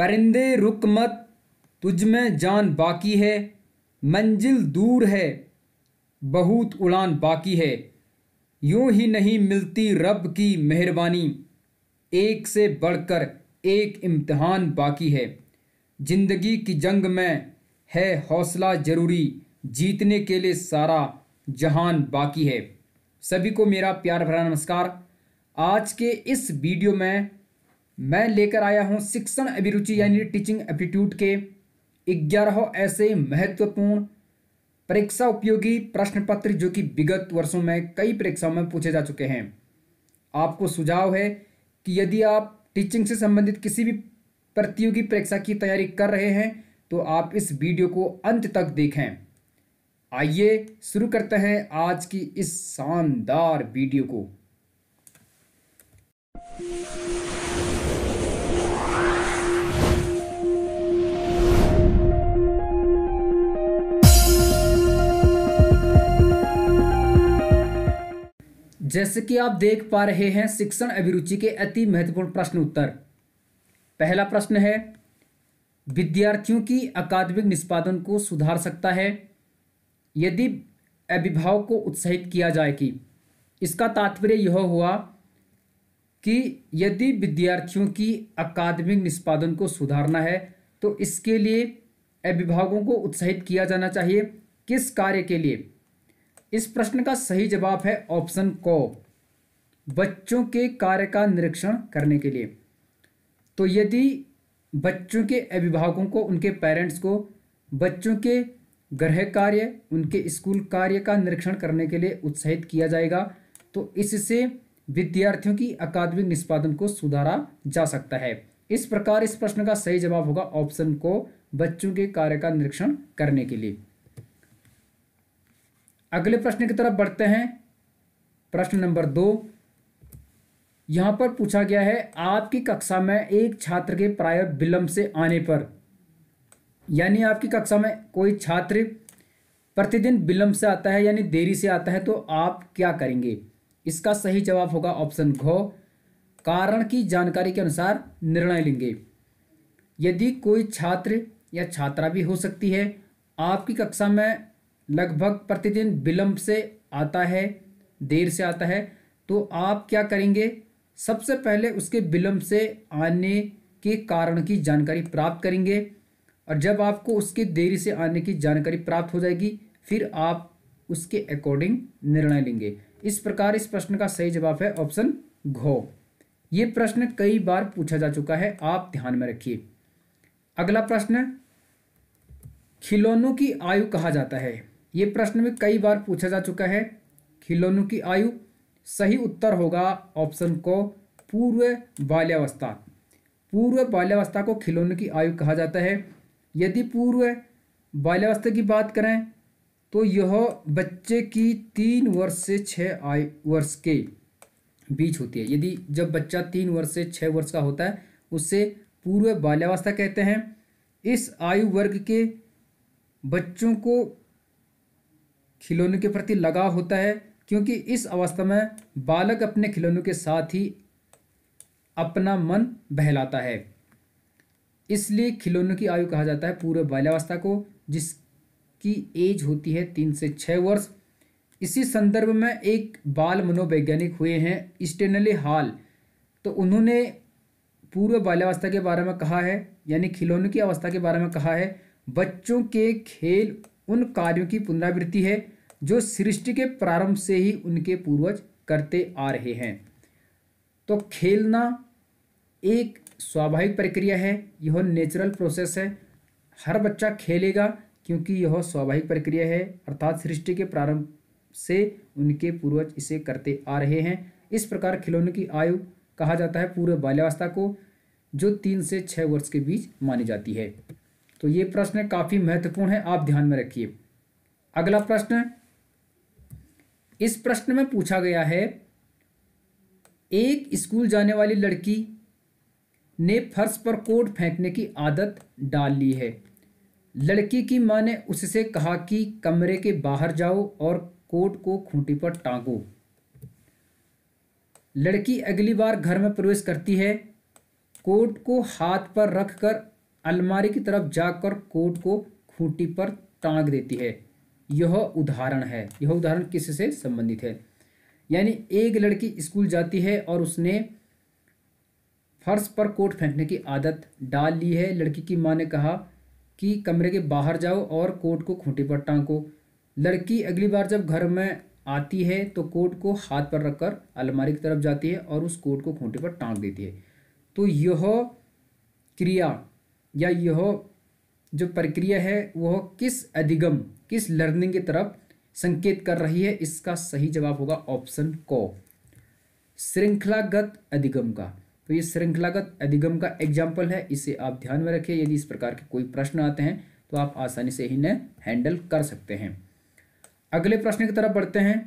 परिंदे रुक मत तुझ में जान बाकी है मंजिल दूर है बहुत उड़ान बाकी है यूं ही नहीं मिलती रब की मेहरबानी एक से बढ़कर एक इम्तहान बाकी है ज़िंदगी की जंग में है हौसला ज़रूरी जीतने के लिए सारा जहान बाकी है सभी को मेरा प्यार भरा नमस्कार आज के इस वीडियो में मैं लेकर आया हूँ शिक्षण अभिरुचि यानी टीचिंग एप्टीट्यूड के ग्यारह ऐसे महत्वपूर्ण परीक्षा उपयोगी प्रश्न पत्र जो कि विगत वर्षों में कई परीक्षाओं में पूछे जा चुके हैं आपको सुझाव है कि यदि आप टीचिंग से संबंधित किसी भी प्रतियोगी परीक्षा की तैयारी कर रहे हैं तो आप इस वीडियो को अंत तक देखें आइए शुरू करते हैं आज की इस शानदार वीडियो को जैसे कि आप देख पा रहे हैं शिक्षण अभिरुचि के अति महत्वपूर्ण प्रश्न उत्तर पहला प्रश्न है विद्यार्थियों की अकादमिक निष्पादन को सुधार सकता है यदि अभिभावक को उत्साहित किया जाए कि इसका तात्पर्य यह हुआ कि यदि विद्यार्थियों की अकादमिक निष्पादन को सुधारना है तो इसके लिए अभिभावकों को उत्साहित किया जाना चाहिए किस कार्य के लिए इस प्रश्न का सही जवाब है ऑप्शन को बच्चों के कार्य का निरीक्षण करने के लिए तो यदि बच्चों के अभिभावकों को उनके पेरेंट्स को बच्चों के गृह कार्य उनके स्कूल कार्य का निरीक्षण करने के लिए उत्साहित किया जाएगा तो इससे विद्यार्थियों की अकादमिक निष्पादन को सुधारा जा सकता है इस प्रकार इस प्रश्न का सही जवाब होगा ऑप्शन को बच्चों के कार्य का निरीक्षण करने के लिए अगले प्रश्न की तरफ बढ़ते हैं प्रश्न नंबर दो यहाँ पर पूछा गया है आपकी कक्षा में एक छात्र के प्राय विलंब से आने पर यानी आपकी कक्षा में कोई छात्र प्रतिदिन विलंब से आता है यानी देरी से आता है तो आप क्या करेंगे इसका सही जवाब होगा ऑप्शन घ कारण की जानकारी के अनुसार निर्णय लेंगे यदि कोई छात्र या छात्रा भी हो सकती है आपकी कक्षा में लगभग प्रतिदिन विलम्ब से आता है देर से आता है तो आप क्या करेंगे सबसे पहले उसके विलम्ब से आने के कारण की जानकारी प्राप्त करेंगे और जब आपको उसके देरी से आने की जानकारी प्राप्त हो जाएगी फिर आप उसके अकॉर्डिंग निर्णय लेंगे इस प्रकार इस प्रश्न का सही जवाब है ऑप्शन घो ये प्रश्न कई बार पूछा जा चुका है आप ध्यान में रखिए अगला प्रश्न खिलौनों की आयु कहा जाता है ये प्रश्न भी कई बार पूछा जा चुका है खिलौनों की आयु सही उत्तर होगा ऑप्शन को पूर्व बाल्यावस्था पूर्व बाल्यावस्था को खिलौनों की आयु कहा जाता है यदि पूर्व बाल्यावस्था की बात करें तो यह बच्चे की तीन वर्ष से छः आयु वर्ष के बीच होती है यदि जब बच्चा तीन वर्ष से छः वर्ष का होता है उससे पूर्व बाल्यावस्था कहते हैं इस आयु वर्ग के बच्चों को खिलौनों के प्रति लगाव होता है क्योंकि इस अवस्था में बालक अपने खिलौनों के साथ ही अपना मन बहलाता है इसलिए खिलौनों की आयु कहा जाता है पूर्व बाल्यावस्था को जिसकी एज होती है तीन से छः वर्ष इसी संदर्भ में एक बाल मनोवैज्ञानिक हुए हैं स्टेनली हाल तो उन्होंने पूर्व बाल्यावस्था के बारे में कहा है यानी खिलौनों की अवस्था के बारे में कहा है बच्चों के खेल उन कार्यों की पुनरावृत्ति है जो सृष्टि के प्रारंभ से ही उनके पूर्वज करते आ रहे हैं तो खेलना एक स्वाभाविक प्रक्रिया है यह नेचुरल प्रोसेस है हर बच्चा खेलेगा क्योंकि यह स्वाभाविक प्रक्रिया है अर्थात सृष्टि के प्रारंभ से उनके पूर्वज इसे करते आ रहे हैं इस प्रकार खिलौने की आयु कहा जाता है पूरे बाल्यावस्था को जो तीन से छः वर्ष के बीच मानी जाती है तो ये प्रश्न काफ़ी महत्वपूर्ण है आप ध्यान में रखिए अगला प्रश्न इस प्रश्न में पूछा गया है एक स्कूल जाने वाली लड़की ने फर्श पर कोट फेंकने की आदत डाल ली है लड़की की मां ने उससे कहा कि कमरे के बाहर जाओ और कोट को खूंटी पर टांगो लड़की अगली बार घर में प्रवेश करती है कोट को हाथ पर रखकर अलमारी की तरफ जाकर कोट को खूंटी पर तांग देती है यह उदाहरण है यह उदाहरण किस से संबंधित है यानी एक लड़की स्कूल जाती है और उसने फर्श पर कोट फेंकने की आदत डाल ली है लड़की की माँ ने कहा कि कमरे के बाहर जाओ और कोट को खूंटी पर टांगो लड़की अगली बार जब घर में आती है तो कोट को हाथ पर रखकर अलमारी की तरफ जाती है और उस कोट को खूंटी पर टांग देती है तो यह क्रिया या यह जो प्रक्रिया है वह किस अधिगम किस लर्निंग की तरफ संकेत कर रही है इसका सही जवाब होगा ऑप्शन को श्रृंखलागत अधिगम का तो ये श्रृंखलागत अधिगम का एग्जाम्पल है इसे आप ध्यान में रखें यदि इस प्रकार के कोई प्रश्न आते हैं तो आप आसानी से इन्हें हैंडल कर सकते हैं अगले प्रश्न की तरफ बढ़ते हैं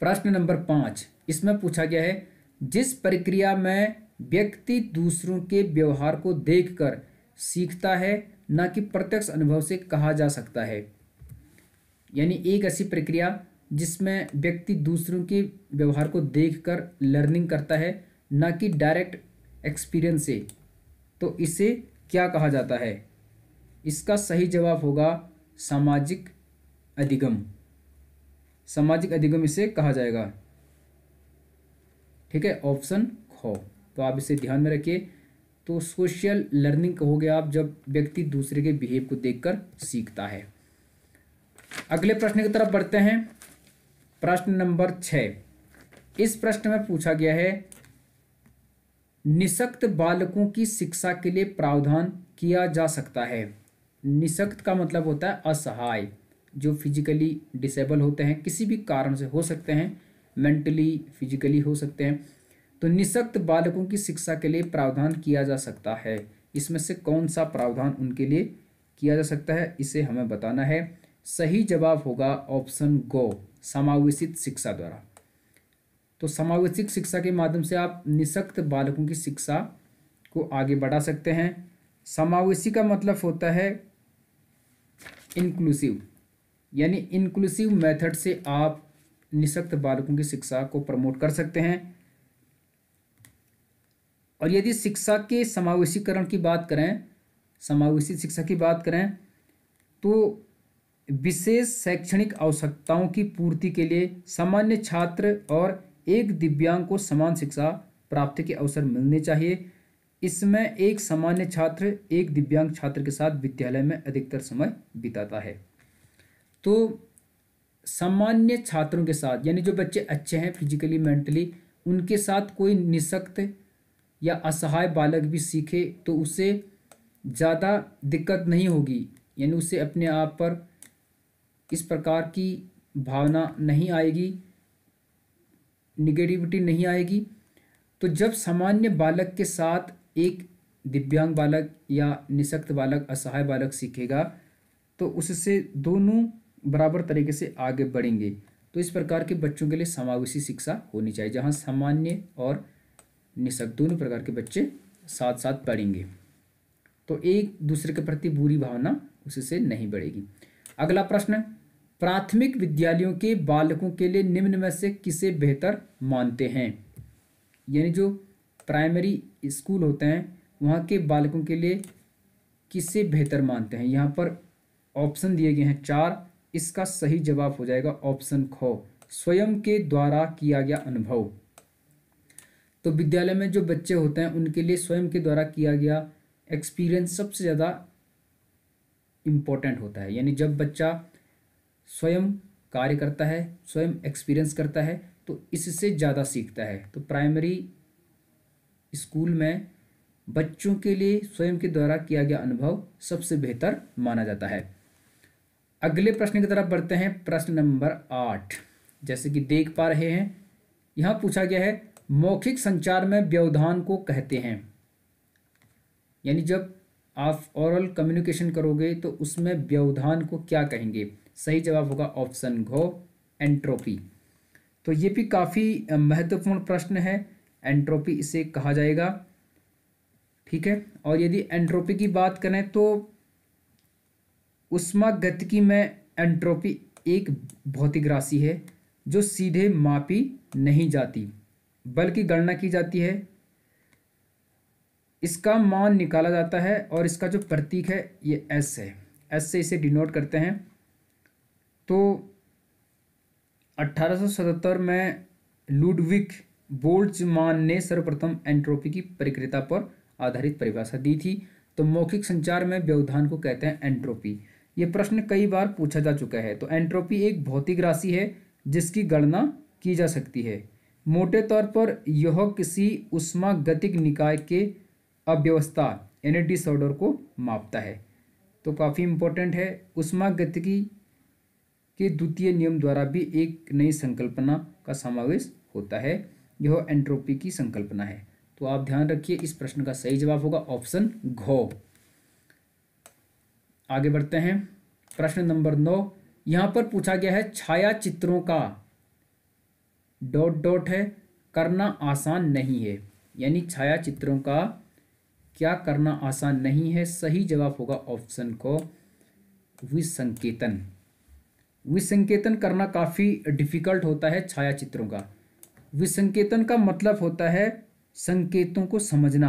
प्रश्न नंबर पाँच इसमें पूछा गया है जिस प्रक्रिया में व्यक्ति दूसरों के व्यवहार को देखकर सीखता है न कि प्रत्यक्ष अनुभव से कहा जा सकता है यानी एक ऐसी प्रक्रिया जिसमें व्यक्ति दूसरों के व्यवहार को देखकर लर्निंग करता है ना कि डायरेक्ट एक्सपीरियंस से तो इसे क्या कहा जाता है इसका सही जवाब होगा सामाजिक अधिगम सामाजिक अधिगम इसे कहा जाएगा ठीक है ऑप्शन खो तो आप इसे ध्यान में रखिए तो सोशल लर्निंग कहोगे आप जब व्यक्ति दूसरे के बिहेव को देखकर सीखता है अगले प्रश्न की तरफ बढ़ते हैं प्रश्न नंबर छ इस प्रश्न में पूछा गया है निशक्त बालकों की शिक्षा के लिए प्रावधान किया जा सकता है निशक्त का मतलब होता है असहाय जो फिजिकली डिसेबल होते हैं किसी भी कारण से हो सकते हैं मेंटली फिजिकली हो सकते हैं तो निशक्त बालकों की शिक्षा के लिए प्रावधान किया जा सकता है इसमें से कौन सा प्रावधान उनके लिए किया जा सकता है इसे हमें बताना है सही जवाब होगा ऑप्शन गो समावेशित शिक्षा द्वारा तो समावेशित शिक्षा के माध्यम से आप निशक्त बालकों की शिक्षा को आगे बढ़ा सकते हैं समावेशी का मतलब होता है इंक्लूसिव यानी इंक्लूसिव मेथड से आप निशक्त बालकों की शिक्षा को प्रमोट कर सकते हैं और यदि शिक्षा के समावेशीकरण की बात करें समावेशी शिक्षा की बात करें तो विशेष शैक्षणिक आवश्यकताओं की पूर्ति के लिए सामान्य छात्र और एक दिव्यांग को समान शिक्षा प्राप्ति के अवसर मिलने चाहिए इसमें एक सामान्य छात्र एक दिव्यांग छात्र के साथ विद्यालय में अधिकतर समय बिताता है तो सामान्य छात्रों के साथ यानी जो बच्चे अच्छे हैं फिजिकली मेंटली उनके साथ कोई निशक्त या असहाय बालक भी सीखे तो उसे ज़्यादा दिक्कत नहीं होगी यानी उसे अपने आप पर इस प्रकार की भावना नहीं आएगी निगेटिविटी नहीं आएगी तो जब सामान्य बालक के साथ एक दिव्यांग बालक या निशक्त बालक असहाय बालक सीखेगा तो उससे दोनों बराबर तरीके से आगे बढ़ेंगे तो इस प्रकार के बच्चों के लिए समावेशी शिक्षा होनी चाहिए जहाँ सामान्य और निशक दोनों प्रकार के बच्चे साथ साथ पढ़ेंगे तो एक दूसरे के प्रति बुरी भावना उससे नहीं बढ़ेगी अगला प्रश्न प्राथमिक विद्यालयों के बालकों के लिए निम्न में से किसे बेहतर मानते हैं यानी जो प्राइमरी स्कूल होते हैं वहाँ के बालकों के लिए किसे बेहतर मानते हैं यहाँ पर ऑप्शन दिए गए हैं चार इसका सही जवाब हो जाएगा ऑप्शन ख स्वयं के द्वारा किया गया अनुभव तो विद्यालय में जो बच्चे होते हैं उनके लिए स्वयं के द्वारा किया गया एक्सपीरियंस सबसे ज़्यादा इम्पोर्टेंट होता है यानी जब बच्चा स्वयं कार्य करता है स्वयं एक्सपीरियंस करता है तो इससे ज़्यादा सीखता है तो प्राइमरी स्कूल में बच्चों के लिए स्वयं के द्वारा किया गया अनुभव सबसे बेहतर माना जाता है अगले प्रश्न की तरफ बढ़ते हैं प्रश्न नंबर आठ जैसे कि देख पा रहे हैं यहाँ पूछा गया है मौखिक संचार में व्यवधान को कहते हैं यानी जब आप ओरल कम्युनिकेशन करोगे तो उसमें व्यवधान को क्या कहेंगे सही जवाब होगा ऑप्शन घो एंट्रोपी तो ये भी काफ़ी महत्वपूर्ण प्रश्न है एंट्रोपी इसे कहा जाएगा ठीक है और यदि एंट्रोपी की बात करें तो उष्मा गतिकी में एंट्रोपी एक भौतिक राशि है जो सीधे मापी नहीं जाती बल की गणना की जाती है इसका मान निकाला जाता है और इसका जो प्रतीक है ये एस है एस से इसे डिनोट करते हैं तो 1877 में लुडविक बोल्ट्जमान ने सर्वप्रथम एंट्रोपी की प्रक्रिया पर आधारित परिभाषा दी थी तो मौखिक संचार में व्यवधान को कहते हैं एंट्रोपी ये प्रश्न कई बार पूछा जा चुका है तो एंट्रोपी एक भौतिक राशि है जिसकी गणना की जा सकती है मोटे तौर पर यह किसी उष्मागतिक निकाय के अव्यवस्था यानी डिसऑर्डर को मापता है तो काफ़ी इम्पोर्टेंट है उष्मा गतिकी के द्वितीय नियम द्वारा भी एक नई संकल्पना का समावेश होता है यह एंट्रोपी की संकल्पना है तो आप ध्यान रखिए इस प्रश्न का सही जवाब होगा ऑप्शन घ आगे बढ़ते हैं प्रश्न नंबर नौ यहाँ पर पूछा गया है छाया चित्रों का डॉट डॉट है करना आसान नहीं है यानी छाया चित्रों का क्या करना आसान नहीं है सही जवाब होगा ऑप्शन को विसंकेतन विसंकेतन करना काफ़ी डिफ़िकल्ट होता है छाया चित्रों का विसंकेतन का मतलब होता है संकेतों को समझना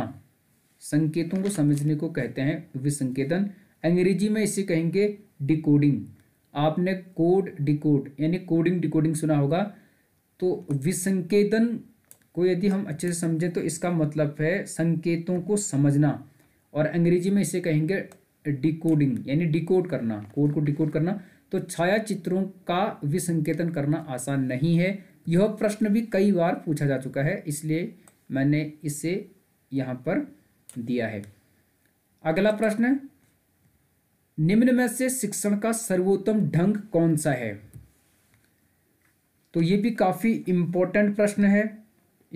संकेतों को समझने को कहते हैं विसंकेतन अंग्रेजी में इसे कहेंगे डिकोडिंग आपने कोड डिकोड यानी कोडिंग डिकोडिंग सुना होगा तो विसंकेतन को यदि हम अच्छे से समझें तो इसका मतलब है संकेतों को समझना और अंग्रेजी में इसे कहेंगे डिकोडिंग यानी डिकोड करना कोड को डिकोड करना तो छाया चित्रों का विसंकेतन करना आसान नहीं है यह प्रश्न भी कई बार पूछा जा चुका है इसलिए मैंने इसे यहाँ पर दिया है अगला प्रश्न निम्न में से शिक्षण का सर्वोत्तम ढंग कौन सा है तो ये भी काफ़ी इम्पोर्टेंट प्रश्न है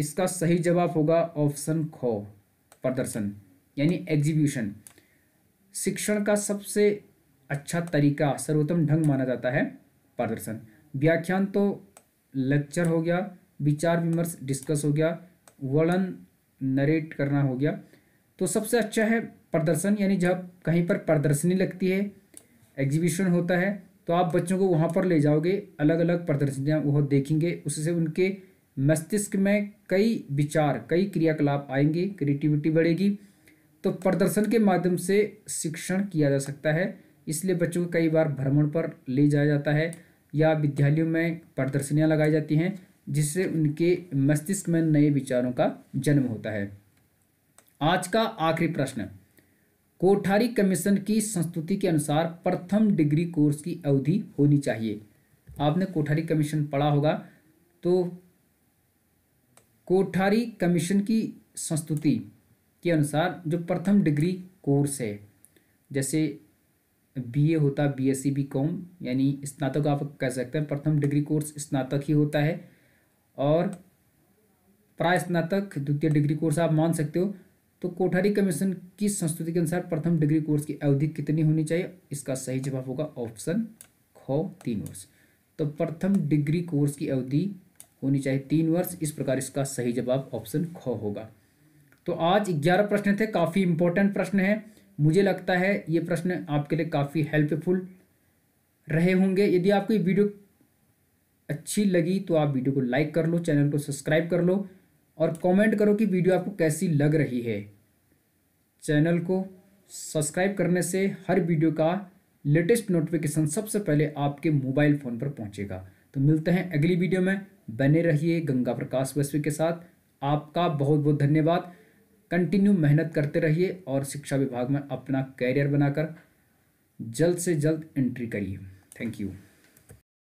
इसका सही जवाब होगा ऑप्शन खो प्रदर्शन यानी एग्जीबिशन शिक्षण का सबसे अच्छा तरीका सर्वोत्तम ढंग माना जाता है प्रदर्शन व्याख्यान तो लेक्चर हो गया विचार विमर्श डिस्कस हो गया वर्णन नरेट करना हो गया तो सबसे अच्छा है प्रदर्शन यानी जब कहीं पर प्रदर्शनी लगती है एग्जीबिशन होता है तो आप बच्चों को वहाँ पर ले जाओगे अलग अलग प्रदर्शनियाँ वो देखेंगे उससे उनके मस्तिष्क में कई विचार कई क्रियाकलाप आएंगे क्रिएटिविटी बढ़ेगी तो प्रदर्शन के माध्यम से शिक्षण किया जा सकता है इसलिए बच्चों को कई बार भ्रमण पर ले जाया जाता है या विद्यालयों में प्रदर्शनियाँ लगाई जाती हैं जिससे उनके मस्तिष्क में नए विचारों का जन्म होता है आज का आखिरी प्रश्न कोठारी कमीशन की संस्तुति के अनुसार प्रथम डिग्री कोर्स की अवधि होनी चाहिए आपने कोठारी कमीशन पढ़ा होगा तो कोठारी कमीशन की संस्तुति के अनुसार जो प्रथम डिग्री कोर्स है जैसे बीए होता B S C B com यानी स्नातक आप कह सकते हैं प्रथम डिग्री कोर्स स्नातक ही होता है और प्राय स्नातक द्वितीय डिग्री कोर्स आप मान सकते हो तो कोठारी कमीशन की संस्तुति के अनुसार प्रथम डिग्री कोर्स की अवधि कितनी होनी चाहिए इसका सही जवाब होगा ऑप्शन ख तीन वर्ष तो प्रथम डिग्री कोर्स की अवधि होनी चाहिए तीन वर्ष इस प्रकार इसका सही जवाब ऑप्शन ख होगा तो आज ग्यारह प्रश्न थे काफ़ी इंपॉर्टेंट प्रश्न है मुझे लगता है ये प्रश्न आपके लिए काफ़ी हेल्पफुल रहे होंगे यदि आपको ये वीडियो अच्छी लगी तो आप वीडियो को लाइक कर लो चैनल को सब्सक्राइब कर लो और कमेंट करो कि वीडियो आपको कैसी लग रही है चैनल को सब्सक्राइब करने से हर वीडियो का लेटेस्ट नोटिफिकेशन सबसे पहले आपके मोबाइल फ़ोन पर पहुंचेगा तो मिलते हैं अगली वीडियो में बने रहिए गंगा प्रकाश वैश्विक के साथ आपका बहुत बहुत धन्यवाद कंटिन्यू मेहनत करते रहिए और शिक्षा विभाग में अपना कैरियर बनाकर जल्द से जल्द एंट्री करिए थैंक यू